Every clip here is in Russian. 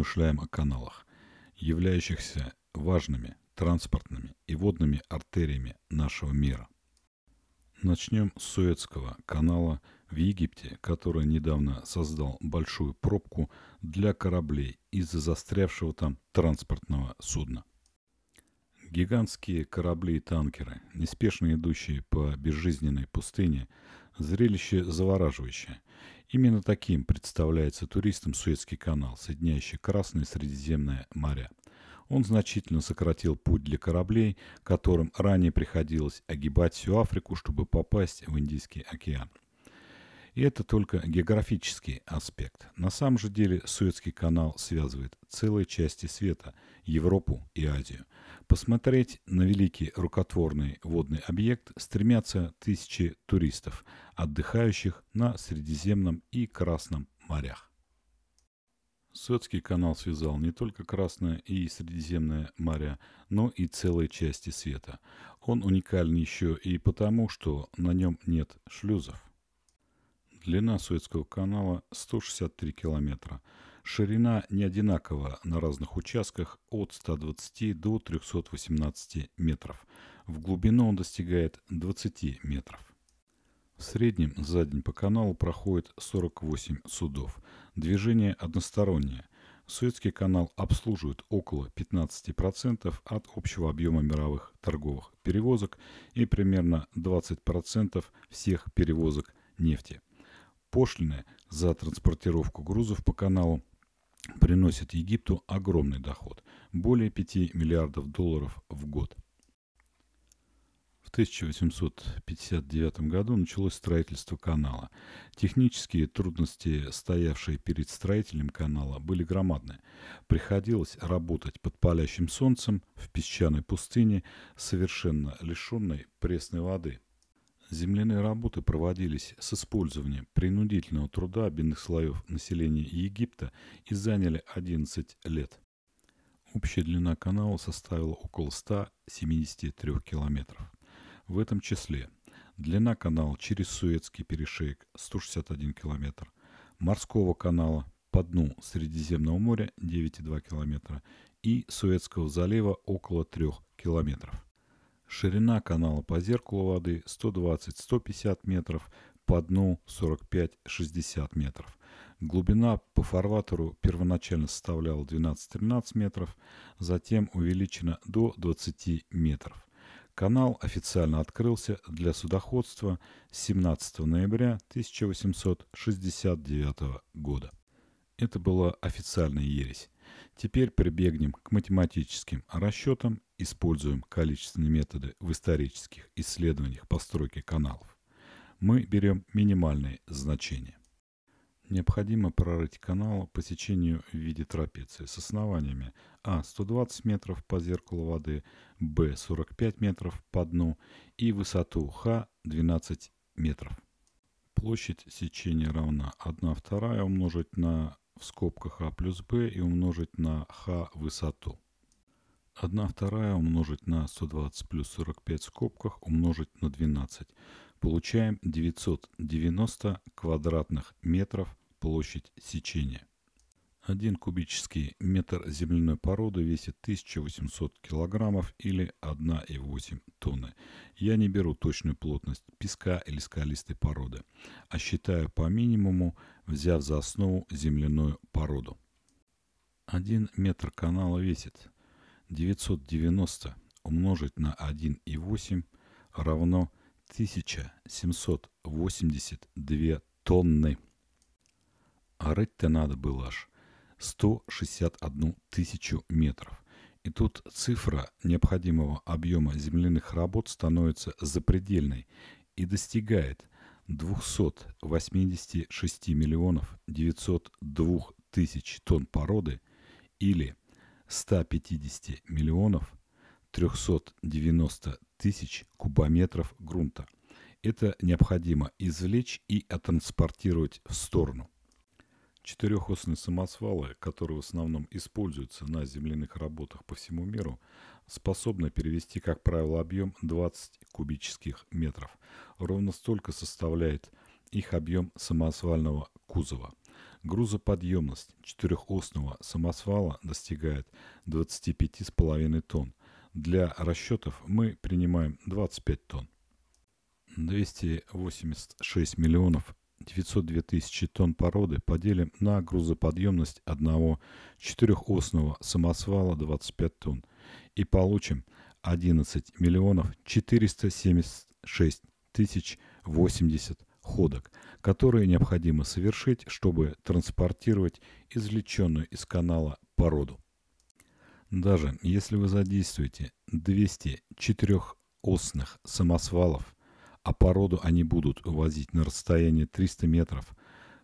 размышляем о каналах, являющихся важными транспортными и водными артериями нашего мира. Начнем с Суэцкого канала в Египте, который недавно создал большую пробку для кораблей из-за застрявшего там транспортного судна. Гигантские корабли и танкеры, неспешно идущие по безжизненной пустыне, зрелище завораживающее, Именно таким представляется туристам Суэцкий канал, соединяющий Красное и Средиземное моря. Он значительно сократил путь для кораблей, которым ранее приходилось огибать всю Африку, чтобы попасть в Индийский океан. И это только географический аспект. На самом же деле Суэцкий канал связывает целые части света – Европу и Азию – Посмотреть на великий рукотворный водный объект стремятся тысячи туристов, отдыхающих на Средиземном и Красном морях. Суэцкий канал связал не только Красное и Средиземное моря, но и целые части света. Он уникален еще и потому, что на нем нет шлюзов. Длина Суэцкого канала 163 километра – Ширина не одинакова на разных участках от 120 до 318 метров. В глубину он достигает 20 метров. В среднем за день по каналу проходит 48 судов. Движение одностороннее. Суэцкий канал обслуживает около 15% от общего объема мировых торговых перевозок и примерно 20% всех перевозок нефти. Пошлины за транспортировку грузов по каналу приносит Египту огромный доход – более 5 миллиардов долларов в год. В 1859 году началось строительство канала. Технические трудности, стоявшие перед строителем канала, были громадны. Приходилось работать под палящим солнцем в песчаной пустыне, совершенно лишенной пресной воды – земляные работы проводились с использованием принудительного труда бедных слоев населения Египта и заняли 11 лет. Общая длина канала составила около 173 километров. В этом числе длина канала через Суэцкий перешеек 161 километр, морского канала по дну Средиземного моря 9,2 километра и Суэцкого залива около 3 километров. Ширина канала по зеркалу воды 120-150 метров, по дну 45-60 метров. Глубина по фарватеру первоначально составляла 12-13 метров, затем увеличена до 20 метров. Канал официально открылся для судоходства 17 ноября 1869 года. Это была официальная ересь. Теперь прибегнем к математическим расчетам используем количественные методы в исторических исследованиях постройки каналов, мы берем минимальные значения. Необходимо прорыть канал по сечению в виде трапеции с основаниями А 120 метров по зеркалу воды, Б 45 метров по дну и высоту Х 12 метров. Площадь сечения равна 1 вторая умножить на в скобках А плюс Б и умножить на Х высоту. 1 вторая умножить на 120 плюс 45 в скобках умножить на 12. Получаем 990 квадратных метров площадь сечения. Один кубический метр земляной породы весит 1800 килограммов или 1,8 тонны. Я не беру точную плотность песка или скалистой породы, а считаю по минимуму, взяв за основу земляную породу. один метр канала весит 990 умножить на 1,8 равно 1782 тонны. А рыть-то надо было аж 161 тысячу метров. И тут цифра необходимого объема земляных работ становится запредельной и достигает 286 миллионов 902 тысяч тонн породы или – 150 миллионов 390 тысяч кубометров грунта. Это необходимо извлечь и оттранспортировать в сторону. Четырехосные самосвалы, которые в основном используются на земляных работах по всему миру, способны перевести, как правило, объем 20 кубических метров. Ровно столько составляет их объем самосвального кузова – Грузоподъемность четырехосного самосвала достигает 25,5 тонн. Для расчетов мы принимаем 25 тонн. 286 миллионов 902 тысячи тонн породы поделим на грузоподъемность одного четырехосного самосвала 25 тонн и получим 11 миллионов 476 тысяч 80 ходок, которые необходимо совершить, чтобы транспортировать извлеченную из канала породу. Даже если вы задействуете 200 четырехосных самосвалов, а породу они будут увозить на расстояние 300 метров,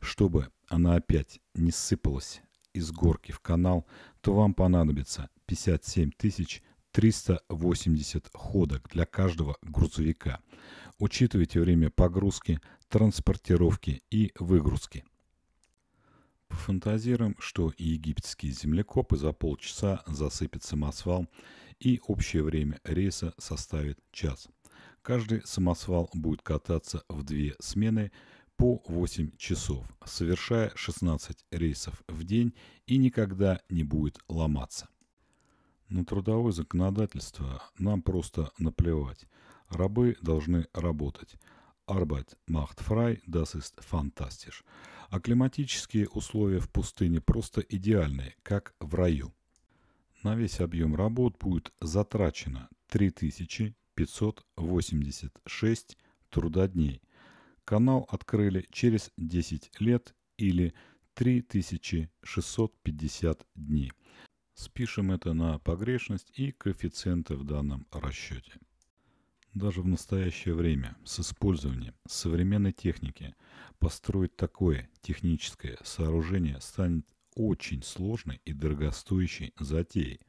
чтобы она опять не сыпалась из горки в канал, то вам понадобится 57 380 ходок для каждого грузовика. Учитывайте время погрузки, транспортировки и выгрузки. Пофантазируем, что египетские землекопы за полчаса засыпят самосвал и общее время рейса составит час. Каждый самосвал будет кататься в две смены по 8 часов, совершая 16 рейсов в день и никогда не будет ломаться. На трудовое законодательство нам просто наплевать. Рабы должны работать. Arbeit macht frei, das ist fantastisch. А климатические условия в пустыне просто идеальные, как в раю. На весь объем работ будет затрачено 3586 трудодней. Канал открыли через 10 лет или 3650 дней. Спишем это на погрешность и коэффициенты в данном расчете даже в настоящее время с использованием современной техники построить такое техническое сооружение станет очень сложной и дорогостоящей затеей,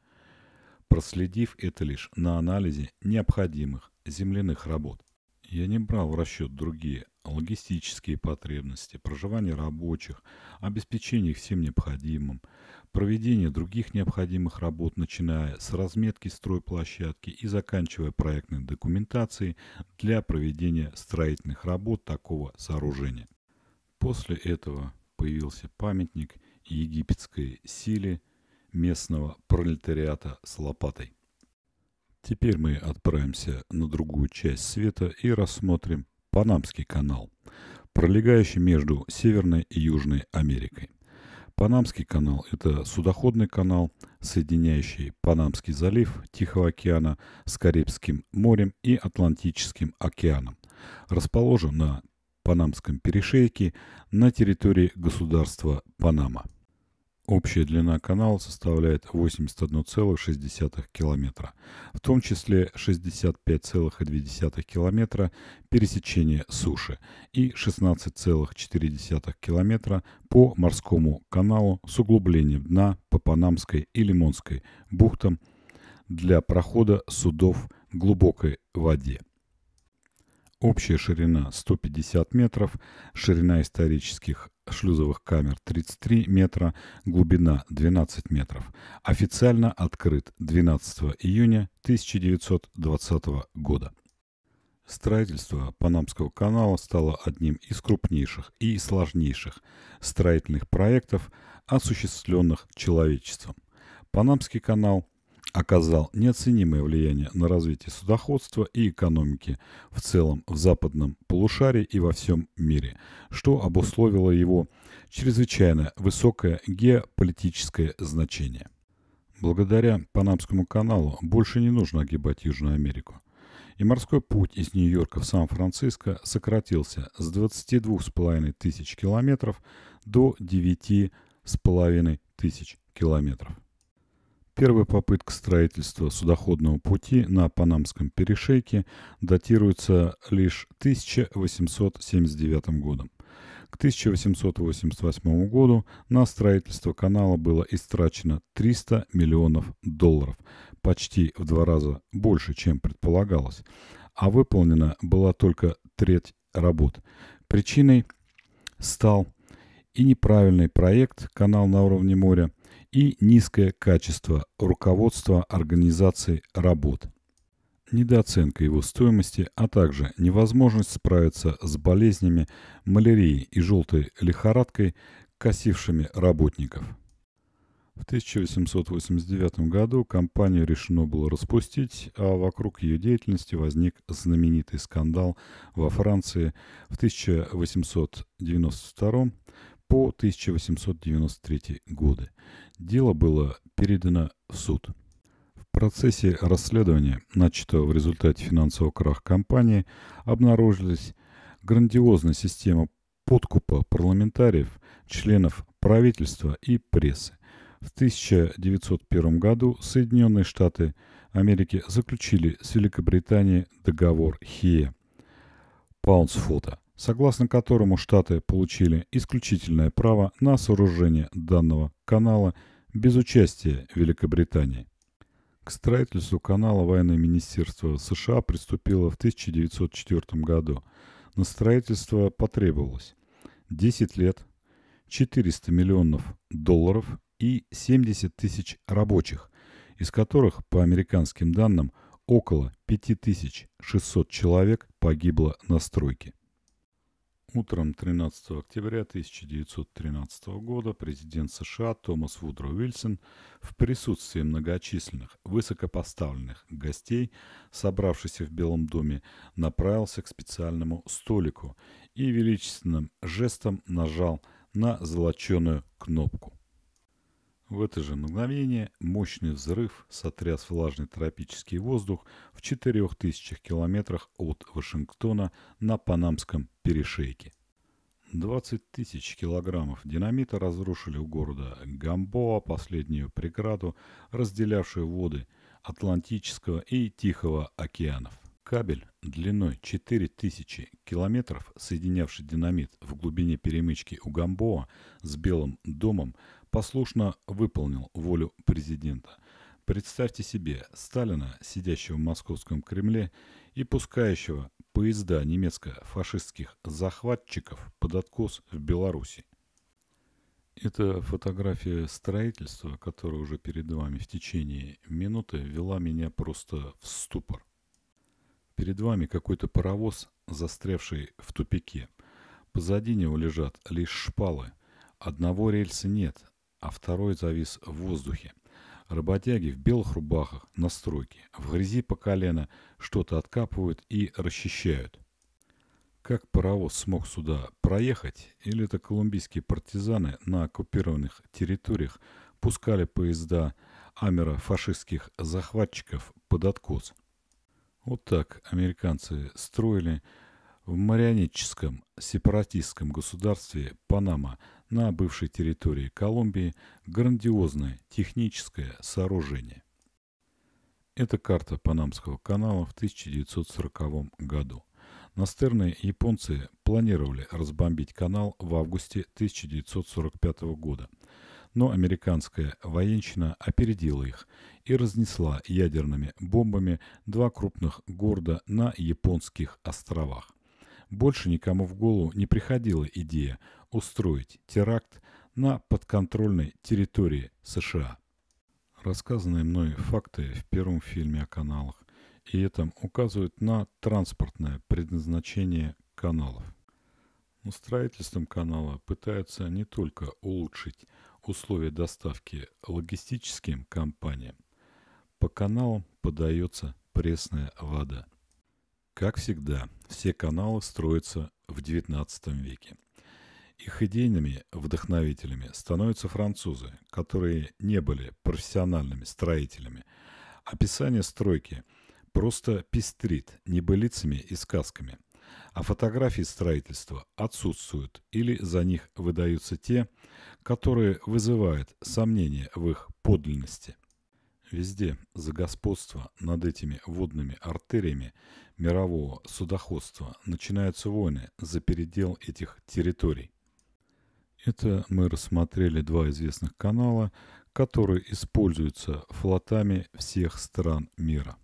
проследив это лишь на анализе необходимых земляных работ. Я не брал в расчет другие – логистические потребности, проживание рабочих, обеспечение их всем необходимым, проведение других необходимых работ, начиная с разметки стройплощадки и заканчивая проектной документацией для проведения строительных работ такого сооружения. После этого появился памятник египетской силе местного пролетариата с лопатой. Теперь мы отправимся на другую часть света и рассмотрим Панамский канал, пролегающий между Северной и Южной Америкой. Панамский канал – это судоходный канал, соединяющий Панамский залив Тихого океана с Карибским морем и Атлантическим океаном. Расположен на Панамском перешейке на территории государства Панама – Общая длина канала составляет 81,6 километра, в том числе 65,2 километра пересечения суши и 16,4 километра по морскому каналу с углублением дна по Панамской и Лимонской бухтам для прохода судов глубокой воде. Общая ширина 150 метров, ширина исторических шлюзовых камер 33 метра, глубина 12 метров. Официально открыт 12 июня 1920 года. Строительство Панамского канала стало одним из крупнейших и сложнейших строительных проектов, осуществленных человечеством. Панамский канал оказал неоценимое влияние на развитие судоходства и экономики в целом в западном полушарии и во всем мире, что обусловило его чрезвычайно высокое геополитическое значение. Благодаря Панамскому каналу больше не нужно огибать Южную Америку. И морской путь из Нью-Йорка в Сан-Франциско сократился с 22,5 тысяч километров до 9,5 тысяч километров. Первая попытка строительства судоходного пути на Панамском перешейке датируется лишь 1879 годом. К 1888 году на строительство канала было истрачено 300 миллионов долларов, почти в два раза больше, чем предполагалось, а выполнена была только треть работ. Причиной стал и неправильный проект «Канал на уровне моря», и низкое качество руководства организации работ, недооценка его стоимости, а также невозможность справиться с болезнями малярии и желтой лихорадкой, косившими работников. В 1889 году компанию решено было распустить, а вокруг ее деятельности возник знаменитый скандал во Франции в 1892, по 1893 годы. Дело было передано в суд. В процессе расследования, начатого в результате финансового краха компании, обнаружились грандиозная система подкупа парламентариев, членов правительства и прессы. В 1901 году Соединенные Штаты Америки заключили с Великобританией договор Хие Паунсфота, согласно которому Штаты получили исключительное право на сооружение данного канала без участия Великобритании. К строительству канала военное министерство США приступило в 1904 году. На строительство потребовалось 10 лет, 400 миллионов долларов и 70 тысяч рабочих, из которых, по американским данным, около 5600 человек погибло на стройке. Утром 13 октября 1913 года президент США Томас Вудро Уильсон в присутствии многочисленных высокопоставленных гостей, собравшихся в Белом доме, направился к специальному столику и величественным жестом нажал на золоченую кнопку. В это же мгновение мощный взрыв сотряс влажный тропический воздух в 4000 километрах от Вашингтона на Панамском перешейке. 20 тысяч килограммов динамита разрушили у города Гамбоа последнюю преграду, разделявшую воды Атлантического и Тихого океанов. Кабель длиной 4000 километров, соединявший динамит в глубине перемычки у Гамбоа с Белым домом, послушно выполнил волю президента. Представьте себе Сталина, сидящего в московском Кремле и пускающего поезда немецко-фашистских захватчиков под откос в Беларуси. Это фотография строительства, которая уже перед вами в течение минуты, вела меня просто в ступор. Перед вами какой-то паровоз, застрявший в тупике. Позади него лежат лишь шпалы. Одного рельса нет, а второй завис в воздухе. Работяги в белых рубахах на стройке, в грязи по колено что-то откапывают и расчищают. Как паровоз смог сюда проехать, или это колумбийские партизаны на оккупированных территориях пускали поезда амера фашистских захватчиков под откос – вот так американцы строили в марионетческом сепаратистском государстве Панама на бывшей территории Колумбии грандиозное техническое сооружение. Это карта Панамского канала в 1940 году. Настырные японцы планировали разбомбить канал в августе 1945 года – но американская военщина опередила их и разнесла ядерными бомбами два крупных города на японских островах. Больше никому в голову не приходила идея устроить теракт на подконтрольной территории США. Рассказанные мной факты в первом фильме о каналах и этом указывают на транспортное предназначение каналов. Но строительством канала пытаются не только улучшить условия доставки логистическим компаниям, по каналам подается пресная вода. Как всегда, все каналы строятся в XIX веке. Их идейными вдохновителями становятся французы, которые не были профессиональными строителями. Описание стройки просто пестрит небылицами и сказками – а фотографии строительства отсутствуют или за них выдаются те, которые вызывают сомнения в их подлинности. Везде за господство над этими водными артериями мирового судоходства начинаются войны за передел этих территорий. Это мы рассмотрели два известных канала, которые используются флотами всех стран мира.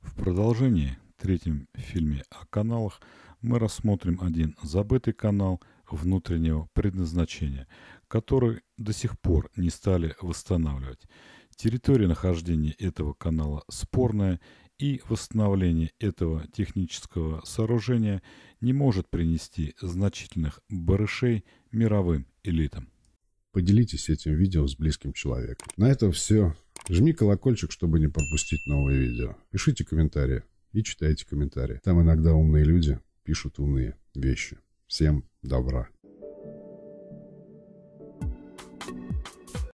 В продолжении третьем фильме о каналах мы рассмотрим один забытый канал внутреннего предназначения, который до сих пор не стали восстанавливать. Территория нахождения этого канала спорная и восстановление этого технического сооружения не может принести значительных барышей мировым элитам. Поделитесь этим видео с близким человеком. На этом все. Жми колокольчик, чтобы не пропустить новые видео. Пишите комментарии и читайте комментарии. Там иногда умные люди пишут умные вещи. Всем добра!